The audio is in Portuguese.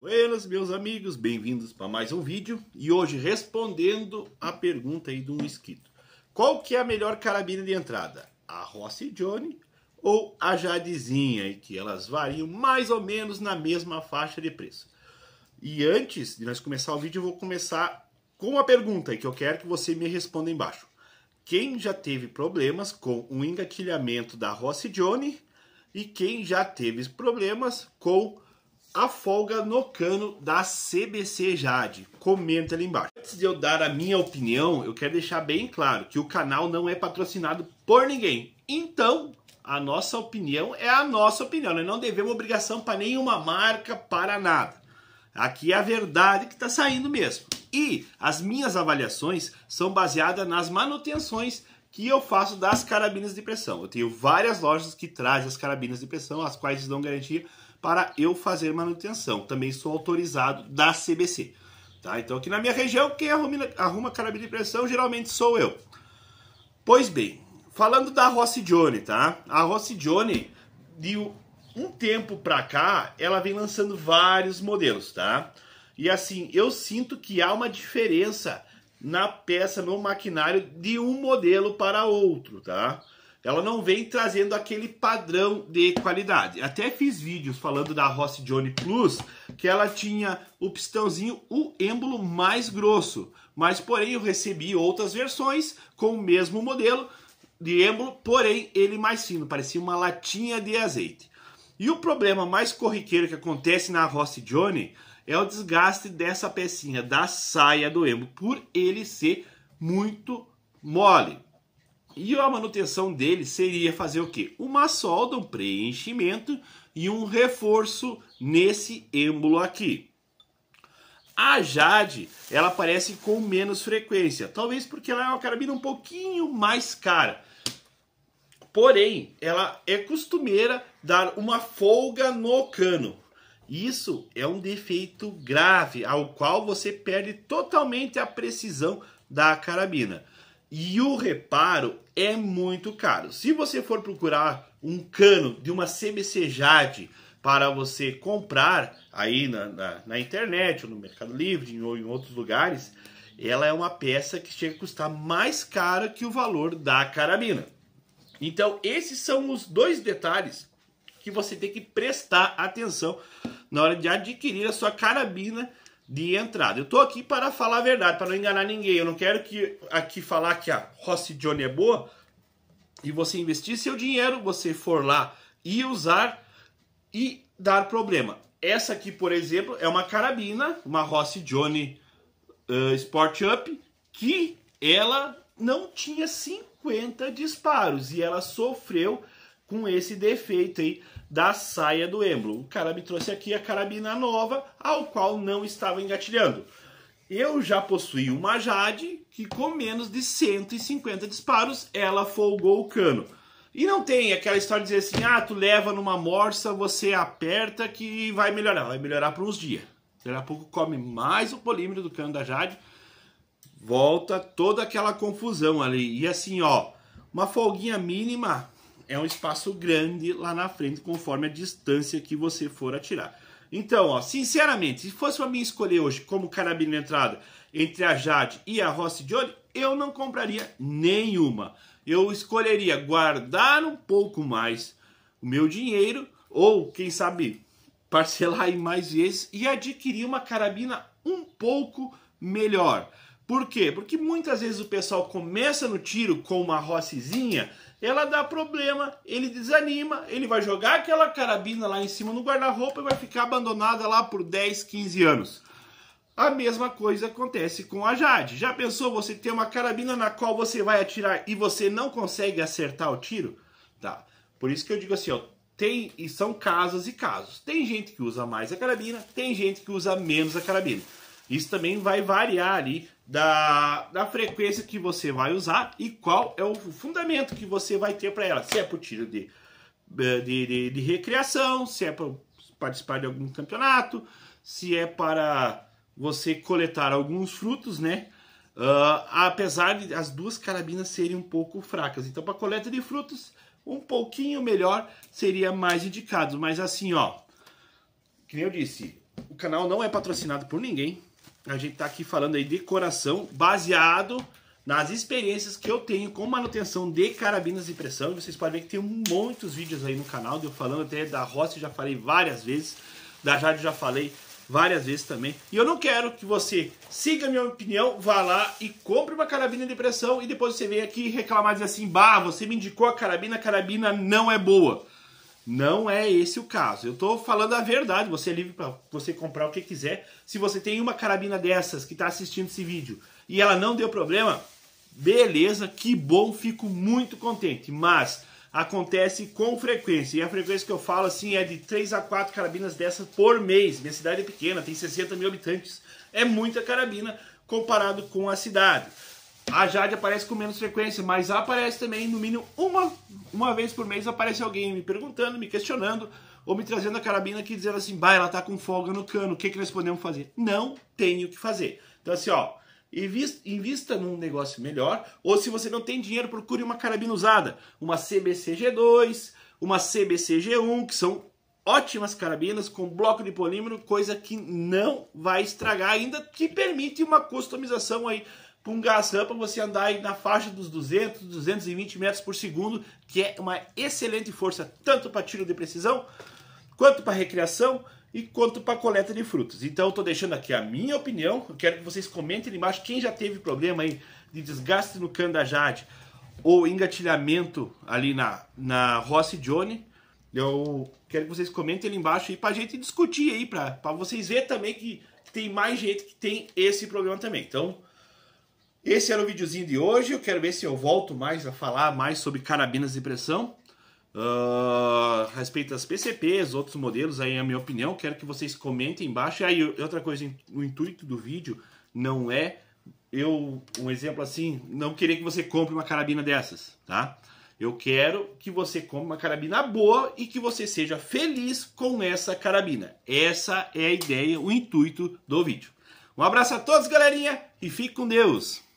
Buenas, meus amigos, bem-vindos para mais um vídeo e hoje respondendo a pergunta aí de um inscrito. Qual que é a melhor carabina de entrada? A Rossi Johnny ou a Jadezinha? E que elas variam mais ou menos na mesma faixa de preço. E antes de nós começar o vídeo, eu vou começar com uma pergunta que eu quero que você me responda embaixo. Quem já teve problemas com o engatilhamento da Rossi Johnny e quem já teve problemas com a folga no cano da CBC Jade. Comenta ali embaixo. Antes de eu dar a minha opinião, eu quero deixar bem claro que o canal não é patrocinado por ninguém. Então, a nossa opinião é a nossa opinião. Nós né? não devemos obrigação para nenhuma marca, para nada. Aqui é a verdade que está saindo mesmo. E as minhas avaliações são baseadas nas manutenções que eu faço das carabinas de pressão. Eu tenho várias lojas que trazem as carabinas de pressão, as quais dão garantia para eu fazer manutenção. Também sou autorizado da CBC. Tá? Então aqui na minha região, quem arruma, arruma carabina de pressão geralmente sou eu. Pois bem, falando da Rossi Johnny, tá? A Rossi Johnny, de um tempo pra cá, ela vem lançando vários modelos, tá? E assim, eu sinto que há uma diferença na peça, no maquinário, de um modelo para outro, tá? ela não vem trazendo aquele padrão de qualidade. Até fiz vídeos falando da Rossi Johnny Plus, que ela tinha o pistãozinho, o êmbolo mais grosso, mas porém eu recebi outras versões com o mesmo modelo de êmbolo, porém ele mais fino, parecia uma latinha de azeite. E o problema mais corriqueiro que acontece na Rossi Johnny é o desgaste dessa pecinha da saia do êmbolo, por ele ser muito mole. E a manutenção dele seria fazer o quê? Uma solda, um preenchimento e um reforço nesse êmbolo aqui. A Jade, ela aparece com menos frequência, talvez porque ela é uma carabina um pouquinho mais cara. Porém, ela é costumeira dar uma folga no cano. Isso é um defeito grave, ao qual você perde totalmente a precisão da carabina. E o reparo é muito caro. Se você for procurar um cano de uma CBC Jade para você comprar aí na, na, na internet, ou no Mercado Livre ou em outros lugares, ela é uma peça que chega a custar mais cara que o valor da carabina. Então, esses são os dois detalhes que você tem que prestar atenção na hora de adquirir a sua carabina de entrada. Eu tô aqui para falar a verdade, para não enganar ninguém. Eu não quero que aqui falar que a Rossi Johnny é boa e você investir seu dinheiro, você for lá e usar e dar problema. Essa aqui, por exemplo, é uma carabina, uma Rossi Johnny uh, Sport Up, que ela não tinha 50 disparos e ela sofreu com esse defeito aí da saia do emblo. O cara me trouxe aqui a carabina nova, ao qual não estava engatilhando. Eu já possuí uma Jade que com menos de 150 disparos ela folgou o cano. E não tem aquela história de dizer assim, ah, tu leva numa morsa, você aperta que vai melhorar. Vai melhorar por uns dias. Daqui a pouco come mais o polímero do cano da Jade. Volta toda aquela confusão ali. E assim, ó, uma folguinha mínima é um espaço grande lá na frente, conforme a distância que você for atirar. Então, ó, sinceramente, se fosse para mim escolher hoje como carabina de entrada entre a Jade e a Rossi de olho, eu não compraria nenhuma. Eu escolheria guardar um pouco mais o meu dinheiro, ou quem sabe parcelar em mais vezes e adquirir uma carabina um pouco melhor. Por quê? Porque muitas vezes o pessoal começa no tiro com uma rocezinha, ela dá problema, ele desanima, ele vai jogar aquela carabina lá em cima no guarda-roupa e vai ficar abandonada lá por 10, 15 anos. A mesma coisa acontece com a Jade. Já pensou você ter uma carabina na qual você vai atirar e você não consegue acertar o tiro? Tá. Por isso que eu digo assim, ó, tem e são casos e casos. Tem gente que usa mais a carabina, tem gente que usa menos a carabina. Isso também vai variar ali da, da frequência que você vai usar e qual é o fundamento que você vai ter para ela. Se é por tiro de, eh, de, de, de recreação, se é para participar de algum campeonato, se é para você coletar alguns frutos, né? Uh, apesar de as duas carabinas serem um pouco fracas. Então, para coleta de frutos, um pouquinho melhor seria mais indicado. Mas assim, ó, que nem eu disse, o canal não é patrocinado por ninguém a gente está aqui falando aí de coração, baseado nas experiências que eu tenho com manutenção de carabinas de pressão. Vocês podem ver que tem muitos vídeos aí no canal, de eu falando até da Rossi, já falei várias vezes, da Jade já falei várias vezes também. E eu não quero que você siga minha opinião, vá lá e compre uma carabina de pressão e depois você vem aqui reclamar e dizer assim, bah, você me indicou a carabina, a carabina não é boa. Não é esse o caso. Eu estou falando a verdade. Você é livre para você comprar o que quiser. Se você tem uma carabina dessas que está assistindo esse vídeo e ela não deu problema, beleza, que bom, fico muito contente. Mas acontece com frequência. E a frequência que eu falo assim é de 3 a 4 carabinas dessas por mês. Minha cidade é pequena, tem 60 mil habitantes. É muita carabina comparado com a cidade. A Jade aparece com menos frequência, mas aparece também, no mínimo uma, uma vez por mês, aparece alguém me perguntando, me questionando, ou me trazendo a carabina aqui dizendo assim, vai, ela tá com folga no cano, o que, que nós podemos fazer? Não tenho o que fazer. Então assim, ó, invista, invista num negócio melhor, ou se você não tem dinheiro, procure uma carabina usada, uma CBC G2, uma CBC G1, que são ótimas carabinas com bloco de polímero, coisa que não vai estragar ainda, que permite uma customização aí para um gás rampa você andar aí na faixa dos 200, 220 metros por segundo, que é uma excelente força tanto para tiro de precisão, quanto para recreação e quanto para coleta de frutos. Então estou deixando aqui a minha opinião, eu quero que vocês comentem embaixo quem já teve problema aí de desgaste no cano da Jade ou engatilhamento ali na, na Rossi Johnny. Eu quero que vocês comentem ali embaixo e para a gente discutir aí, para vocês verem também que tem mais gente que tem esse problema também. Então, esse era o videozinho de hoje. Eu quero ver se eu volto mais a falar mais sobre carabinas de pressão. Uh, respeito às PCPs, outros modelos, aí é a minha opinião. Quero que vocês comentem embaixo. E aí, outra coisa, o intuito do vídeo não é eu, um exemplo assim, não querer que você compre uma carabina dessas, tá? Eu quero que você compre uma carabina boa e que você seja feliz com essa carabina. Essa é a ideia, o intuito do vídeo. Um abraço a todos, galerinha, e fique com Deus!